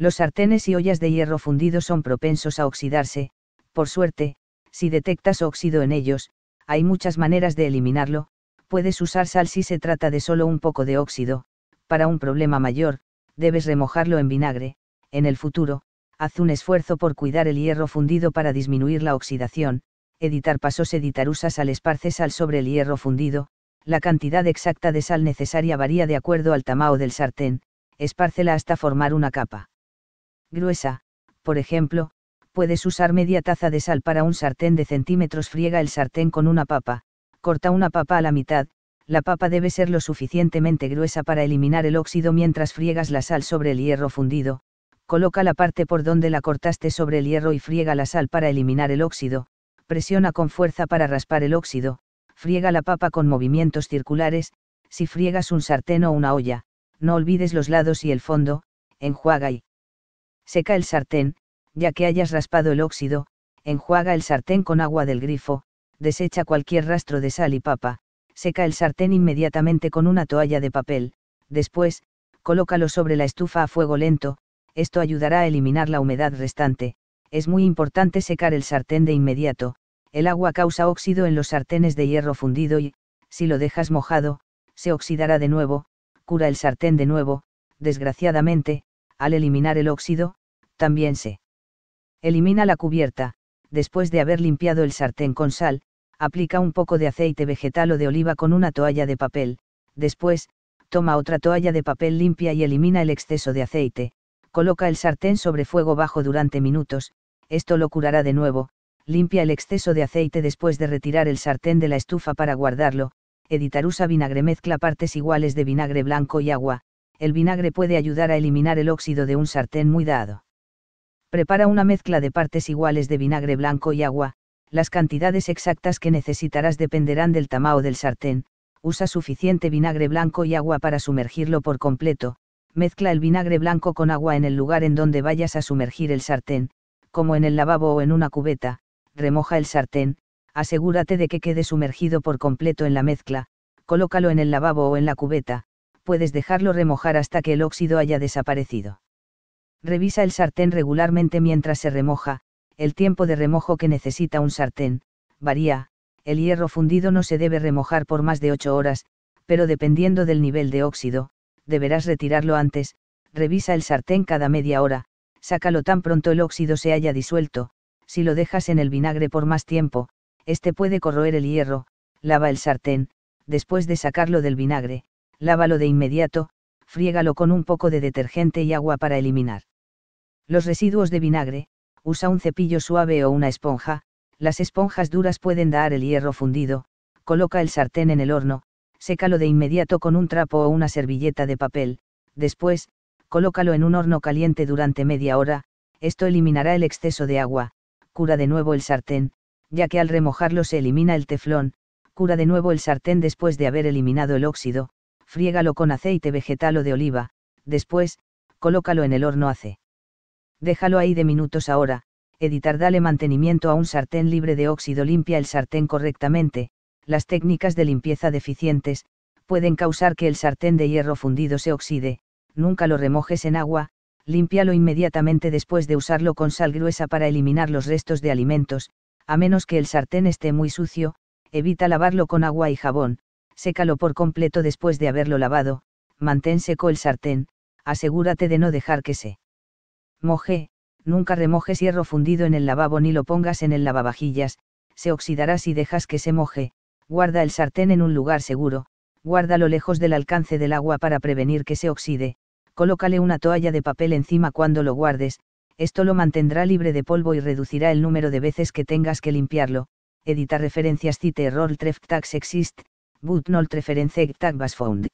Los sartenes y ollas de hierro fundido son propensos a oxidarse, por suerte, si detectas óxido en ellos, hay muchas maneras de eliminarlo, puedes usar sal si se trata de solo un poco de óxido, para un problema mayor, debes remojarlo en vinagre, en el futuro, haz un esfuerzo por cuidar el hierro fundido para disminuir la oxidación, editar pasos editar usas sal esparce sal sobre el hierro fundido, la cantidad exacta de sal necesaria varía de acuerdo al tamaño del sartén, espárcela hasta formar una capa gruesa, por ejemplo, puedes usar media taza de sal para un sartén de centímetros. Friega el sartén con una papa, corta una papa a la mitad, la papa debe ser lo suficientemente gruesa para eliminar el óxido mientras friegas la sal sobre el hierro fundido, coloca la parte por donde la cortaste sobre el hierro y friega la sal para eliminar el óxido, presiona con fuerza para raspar el óxido, friega la papa con movimientos circulares, si friegas un sartén o una olla, no olvides los lados y el fondo, enjuaga y Seca el sartén, ya que hayas raspado el óxido, enjuaga el sartén con agua del grifo, desecha cualquier rastro de sal y papa, seca el sartén inmediatamente con una toalla de papel, después, colócalo sobre la estufa a fuego lento, esto ayudará a eliminar la humedad restante, es muy importante secar el sartén de inmediato, el agua causa óxido en los sartenes de hierro fundido y, si lo dejas mojado, se oxidará de nuevo, cura el sartén de nuevo, desgraciadamente, al eliminar el óxido, también se elimina la cubierta, después de haber limpiado el sartén con sal, aplica un poco de aceite vegetal o de oliva con una toalla de papel, después, toma otra toalla de papel limpia y elimina el exceso de aceite, coloca el sartén sobre fuego bajo durante minutos, esto lo curará de nuevo, limpia el exceso de aceite después de retirar el sartén de la estufa para guardarlo, editar usa vinagre mezcla partes iguales de vinagre blanco y agua, el vinagre puede ayudar a eliminar el óxido de un sartén muy dado. Prepara una mezcla de partes iguales de vinagre blanco y agua, las cantidades exactas que necesitarás dependerán del tamaño del sartén, usa suficiente vinagre blanco y agua para sumergirlo por completo, mezcla el vinagre blanco con agua en el lugar en donde vayas a sumergir el sartén, como en el lavabo o en una cubeta, remoja el sartén, asegúrate de que quede sumergido por completo en la mezcla, colócalo en el lavabo o en la cubeta, puedes dejarlo remojar hasta que el óxido haya desaparecido. Revisa el sartén regularmente mientras se remoja, el tiempo de remojo que necesita un sartén, varía, el hierro fundido no se debe remojar por más de 8 horas, pero dependiendo del nivel de óxido, deberás retirarlo antes, revisa el sartén cada media hora, sácalo tan pronto el óxido se haya disuelto, si lo dejas en el vinagre por más tiempo, este puede corroer el hierro, lava el sartén, después de sacarlo del vinagre, lávalo de inmediato, Fríegalo con un poco de detergente y agua para eliminar los residuos de vinagre, usa un cepillo suave o una esponja, las esponjas duras pueden dar el hierro fundido, coloca el sartén en el horno, sécalo de inmediato con un trapo o una servilleta de papel, después, colócalo en un horno caliente durante media hora, esto eliminará el exceso de agua, cura de nuevo el sartén, ya que al remojarlo se elimina el teflón, cura de nuevo el sartén después de haber eliminado el óxido, friégalo con aceite vegetal o de oliva, después, colócalo en el horno hace déjalo ahí de minutos ahora, editar dale mantenimiento a un sartén libre de óxido limpia el sartén correctamente, las técnicas de limpieza deficientes, pueden causar que el sartén de hierro fundido se oxide, nunca lo remojes en agua, límpialo inmediatamente después de usarlo con sal gruesa para eliminar los restos de alimentos, a menos que el sartén esté muy sucio, evita lavarlo con agua y jabón, sécalo por completo después de haberlo lavado, mantén seco el sartén, asegúrate de no dejar que se Moje, nunca remojes hierro fundido en el lavabo ni lo pongas en el lavavajillas, se oxidará si dejas que se moje, guarda el sartén en un lugar seguro, guárdalo lejos del alcance del agua para prevenir que se oxide, colócale una toalla de papel encima cuando lo guardes, esto lo mantendrá libre de polvo y reducirá el número de veces que tengas que limpiarlo. Edita referencias cite error treftax exist, but not reference tag was found.